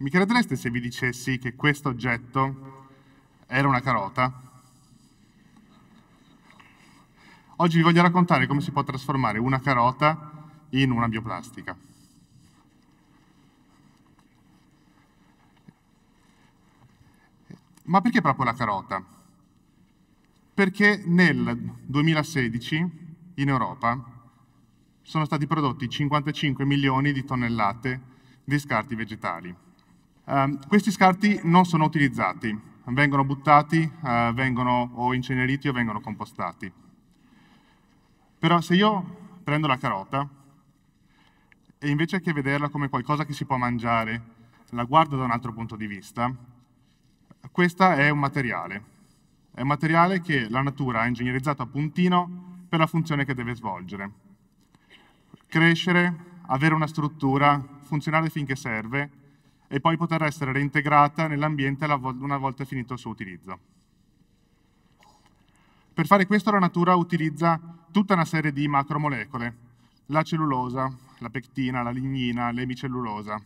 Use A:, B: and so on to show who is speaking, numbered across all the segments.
A: Mi credereste se vi dicessi che questo oggetto era una carota? Oggi vi voglio raccontare come si può trasformare una carota in una bioplastica. Ma perché proprio la carota? Perché nel 2016 in Europa sono stati prodotti 55 milioni di tonnellate di scarti vegetali Ehm, questi scarti non sono utilizzati, vengono buttati, uh, vengono o inceneriti o vengono compostati. Però se io prendo la carota e invece che vederla come qualcosa che si può mangiare, la guardo da un altro punto di vista, questa è un materiale. È un materiale che la natura ha ingegnerizzato a puntino per la funzione che deve svolgere. Crescere, avere una struttura, funzionare finché serve, e poi poter essere reintegrata nell'ambiente una volta finito il suo utilizzo. Per fare questo la natura utilizza tutta una serie di macromolecole, la cellulosa, la pectina, la lignina, l'emicellulosa.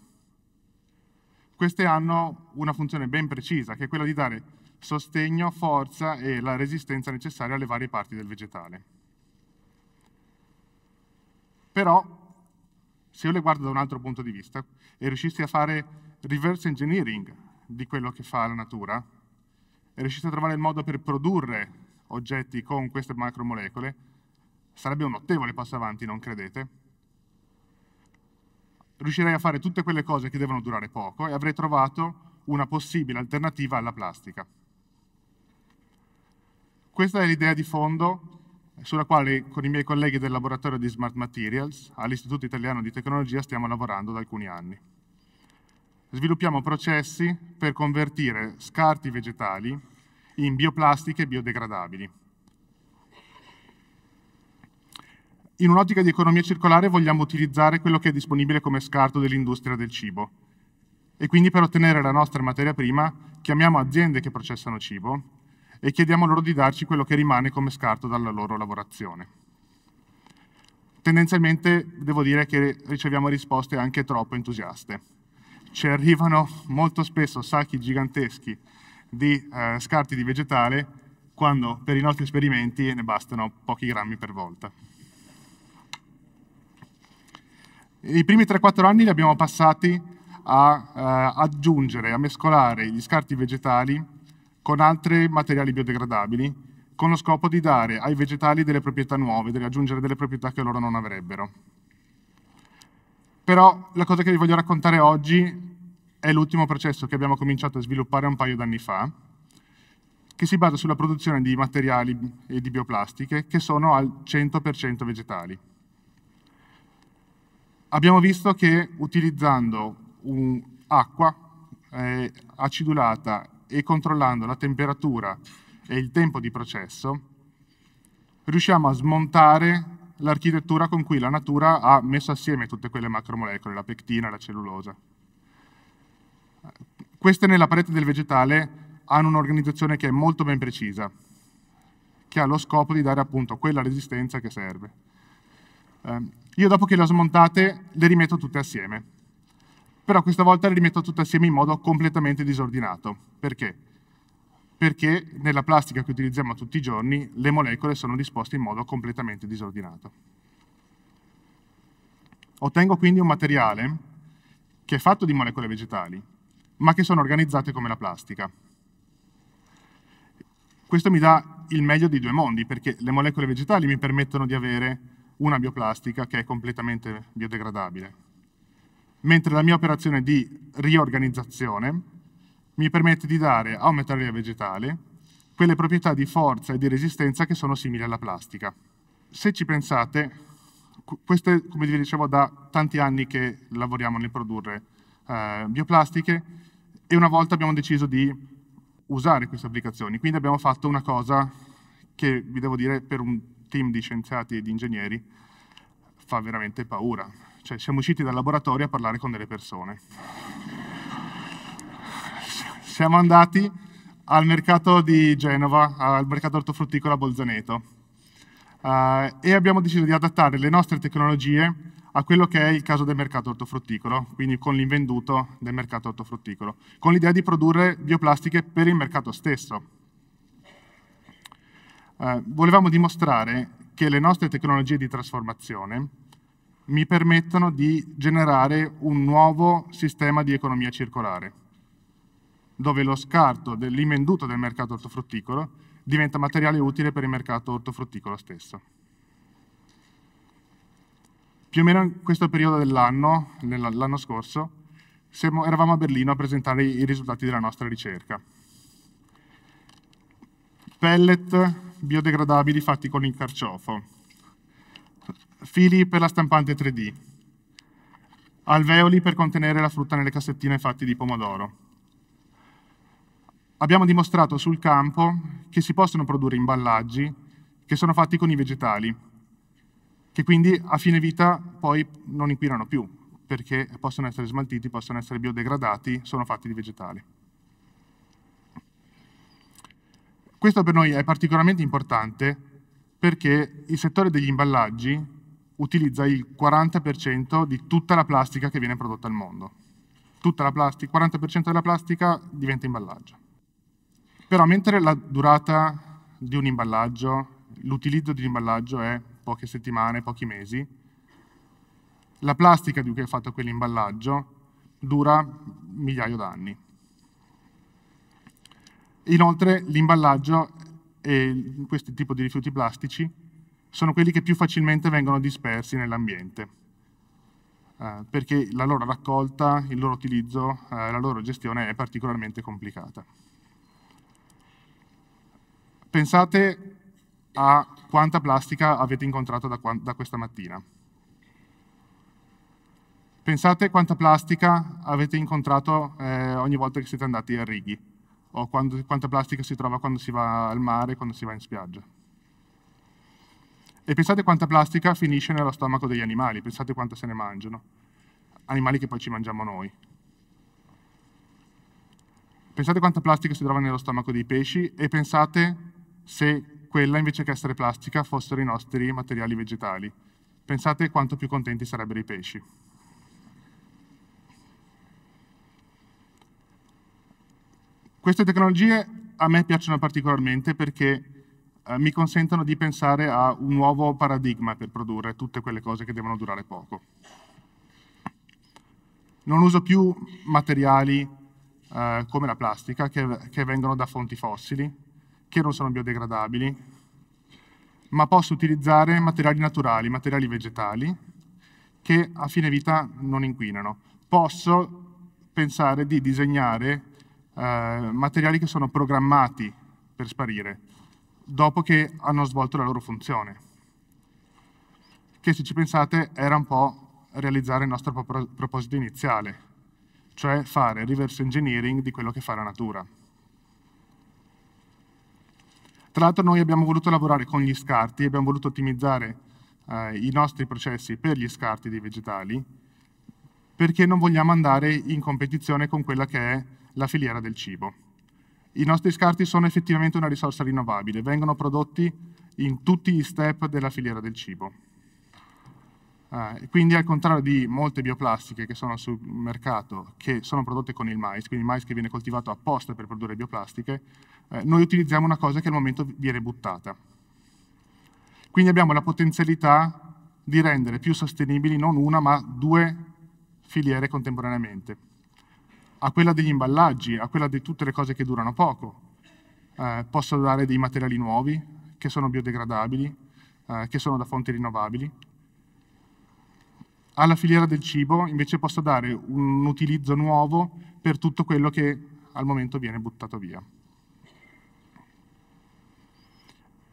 A: Queste hanno una funzione ben precisa, che è quella di dare sostegno, forza e la resistenza necessaria alle varie parti del vegetale. Però, se io le guardo da un altro punto di vista e riuscissi a fare reverse engineering di quello che fa la natura, è riuscito a trovare il modo per produrre oggetti con queste macromolecole, sarebbe un notevole passo avanti, non credete? Riuscirei a fare tutte quelle cose che devono durare poco e avrei trovato una possibile alternativa alla plastica. Questa è l'idea di fondo sulla quale con i miei colleghi del laboratorio di Smart Materials all'Istituto Italiano di Tecnologia stiamo lavorando da alcuni anni sviluppiamo processi per convertire scarti vegetali in bioplastiche biodegradabili. In un'ottica di economia circolare vogliamo utilizzare quello che è disponibile come scarto dell'industria del cibo e quindi per ottenere la nostra materia prima chiamiamo aziende che processano cibo e chiediamo loro di darci quello che rimane come scarto dalla loro lavorazione. Tendenzialmente devo dire che riceviamo risposte anche troppo entusiaste ci arrivano molto spesso sacchi giganteschi di eh, scarti di vegetale quando per i nostri esperimenti ne bastano pochi grammi per volta. I primi 3-4 anni li abbiamo passati a eh, aggiungere, a mescolare gli scarti vegetali con altri materiali biodegradabili con lo scopo di dare ai vegetali delle proprietà nuove, di aggiungere delle proprietà che loro non avrebbero. Però la cosa che vi voglio raccontare oggi è l'ultimo processo che abbiamo cominciato a sviluppare un paio d'anni fa, che si basa sulla produzione di materiali e di bioplastiche che sono al 100% vegetali. Abbiamo visto che utilizzando acqua eh, acidulata e controllando la temperatura e il tempo di processo, riusciamo a smontare l'architettura con cui la natura ha messo assieme tutte quelle macromolecole, la pectina, la cellulosa. Queste nella parete del vegetale hanno un'organizzazione che è molto ben precisa, che ha lo scopo di dare appunto quella resistenza che serve. Eh, io dopo che le ho smontate le rimetto tutte assieme, però questa volta le rimetto tutte assieme in modo completamente disordinato. Perché? perché nella plastica che utilizziamo tutti i giorni le molecole sono disposte in modo completamente disordinato. Ottengo quindi un materiale che è fatto di molecole vegetali, ma che sono organizzate come la plastica. Questo mi dà il meglio di due mondi, perché le molecole vegetali mi permettono di avere una bioplastica che è completamente biodegradabile, mentre la mia operazione di riorganizzazione mi permette di dare a un materiale vegetale quelle proprietà di forza e di resistenza che sono simili alla plastica. Se ci pensate, questo è, come vi dicevo, da tanti anni che lavoriamo nel produrre eh, bioplastiche e una volta abbiamo deciso di usare queste applicazioni. Quindi abbiamo fatto una cosa che, vi devo dire, per un team di scienziati e di ingegneri fa veramente paura. Cioè, siamo usciti dal laboratorio a parlare con delle persone siamo andati al mercato di Genova, al mercato ortofrutticolo a Bolzaneto eh, e abbiamo deciso di adattare le nostre tecnologie a quello che è il caso del mercato ortofrutticolo, quindi con l'invenduto del mercato ortofrutticolo, con l'idea di produrre bioplastiche per il mercato stesso. Uh, volevamo dimostrare che le nostre tecnologie di trasformazione mi permettono di generare un nuovo sistema di economia circolare dove lo scarto dell'immenduto del mercato ortofrutticolo diventa materiale utile per il mercato ortofrutticolo stesso. Più o meno in questo periodo dell'anno, l'anno scorso, eravamo a Berlino a presentare i risultati della nostra ricerca. Pellet biodegradabili fatti con il carciofo, fili per la stampante 3D, alveoli per contenere la frutta nelle cassettine fatti di pomodoro, abbiamo dimostrato sul campo che si possono produrre imballaggi che sono fatti con i vegetali, che quindi a fine vita poi non inquinano più, perché possono essere smaltiti, possono essere biodegradati, sono fatti di vegetali. Questo per noi è particolarmente importante perché il settore degli imballaggi utilizza il 40% di tutta la plastica che viene prodotta al mondo. Tutta la plastica, 40% della plastica diventa imballaggio. Però mentre la durata di un imballaggio, l'utilizzo di un imballaggio è poche settimane, pochi mesi, la plastica di cui è fatto quell'imballaggio dura migliaio d'anni. Inoltre l'imballaggio e questi tipi di rifiuti plastici sono quelli che più facilmente vengono dispersi nell'ambiente, eh, perché la loro raccolta, il loro utilizzo, eh, la loro gestione è particolarmente complicata. Pensate a quanta plastica avete incontrato da, da questa mattina. Pensate quanta plastica avete incontrato eh, ogni volta che siete andati a righi, o quando, quanta plastica si trova quando si va al mare, quando si va in spiaggia. E pensate quanta plastica finisce nello stomaco degli animali, pensate quanta se ne mangiano, animali che poi ci mangiamo noi. Pensate quanta plastica si trova nello stomaco dei pesci e pensate se quella invece che essere plastica fossero i nostri materiali vegetali. Pensate quanto più contenti sarebbero i pesci. Queste tecnologie a me piacciono particolarmente perché eh, mi consentono di pensare a un nuovo paradigma per produrre tutte quelle cose che devono durare poco. Non uso più materiali eh, come la plastica che, che vengono da fonti fossili, che non sono biodegradabili, ma posso utilizzare materiali naturali, materiali vegetali, che a fine vita non inquinano. Posso pensare di disegnare eh, materiali che sono programmati per sparire, dopo che hanno svolto la loro funzione. Che se ci pensate era un po' realizzare il nostro proposito iniziale, cioè fare reverse engineering di quello che fa la natura. Tra l'altro noi abbiamo voluto lavorare con gli scarti, abbiamo voluto ottimizzare eh, i nostri processi per gli scarti dei vegetali, perché non vogliamo andare in competizione con quella che è la filiera del cibo. I nostri scarti sono effettivamente una risorsa rinnovabile, vengono prodotti in tutti gli step della filiera del cibo. Eh, quindi al contrario di molte bioplastiche che sono sul mercato, che sono prodotte con il mais, quindi il mais che viene coltivato apposta per produrre bioplastiche, eh, noi utilizziamo una cosa che al momento viene buttata. Quindi abbiamo la potenzialità di rendere più sostenibili non una ma due filiere contemporaneamente, a quella degli imballaggi, a quella di tutte le cose che durano poco. Eh, posso dare dei materiali nuovi che sono biodegradabili, eh, che sono da fonti rinnovabili, alla filiera del cibo invece posso dare un utilizzo nuovo per tutto quello che al momento viene buttato via.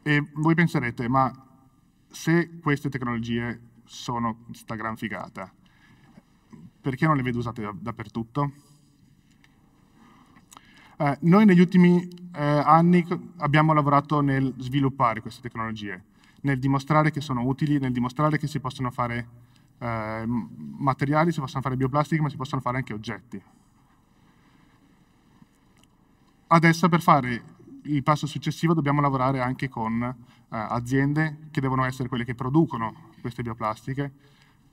A: E voi penserete, ma se queste tecnologie sono sta gran figata, perché non le vedo usate dappertutto? Eh, noi negli ultimi eh, anni abbiamo lavorato nel sviluppare queste tecnologie, nel dimostrare che sono utili, nel dimostrare che si possono fare Ehm, materiali, si possono fare bioplastiche, ma si possono fare anche oggetti. Adesso per fare il passo successivo dobbiamo lavorare anche con eh, aziende che devono essere quelle che producono queste bioplastiche,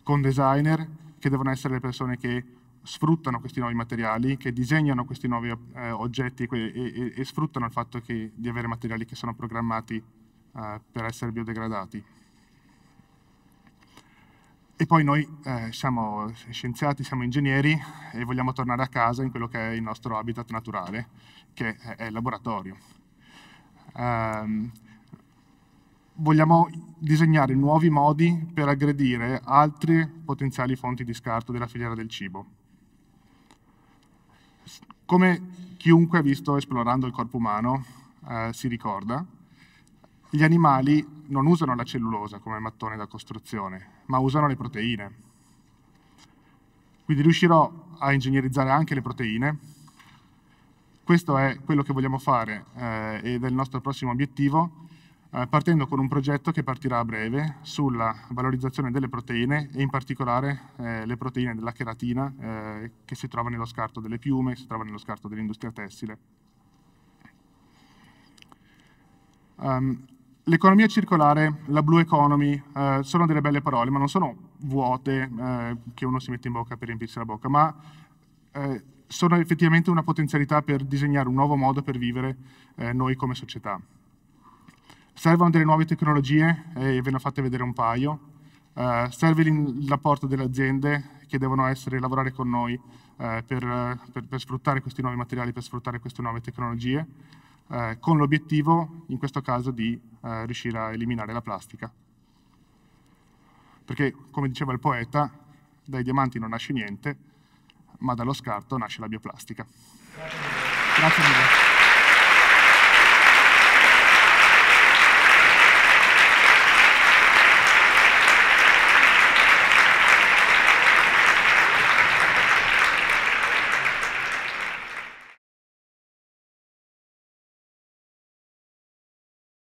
A: con designer che devono essere le persone che sfruttano questi nuovi materiali, che disegnano questi nuovi eh, oggetti e, e, e, sfruttano il fatto che, di avere materiali che sono programmati eh, per essere biodegradati. E poi noi eh, siamo scienziati, siamo ingegneri e vogliamo tornare a casa in quello che è il nostro habitat naturale, che è il laboratorio. Um, vogliamo disegnare nuovi modi per aggredire altre potenziali fonti di scarto della filiera del cibo. Come chiunque ha visto esplorando il corpo umano eh, si ricorda, gli animali non usano la cellulosa come mattone da costruzione, ma usano le proteine. Quindi riuscirò a ingegnerizzare anche le proteine. Questo è quello che vogliamo fare eh, ed è il nostro prossimo obiettivo, eh, partendo con un progetto che partirà a breve sulla valorizzazione delle proteine e in particolare eh, le proteine della cheratina eh, che si trova nello scarto delle piume, si trova nello scarto dell'industria tessile. Um, L'economia circolare, la blue economy, eh, sono delle belle parole, ma non sono vuote eh, che uno si mette in bocca per riempirsi la bocca, ma eh, sono effettivamente una potenzialità per disegnare un nuovo modo per vivere eh, noi come società. Servono delle nuove tecnologie, e ve ne ho fatte vedere un paio, eh, serve l'apporto delle aziende che devono essere, lavorare con noi eh, per, per, per sfruttare questi nuovi materiali, per sfruttare queste nuove tecnologie, eh, con l'obiettivo, in questo caso, di eh, riuscire a eliminare la plastica. Perché, come diceva il poeta, dai diamanti non nasce niente, ma dallo scarto nasce la bioplastica. Grazie mille.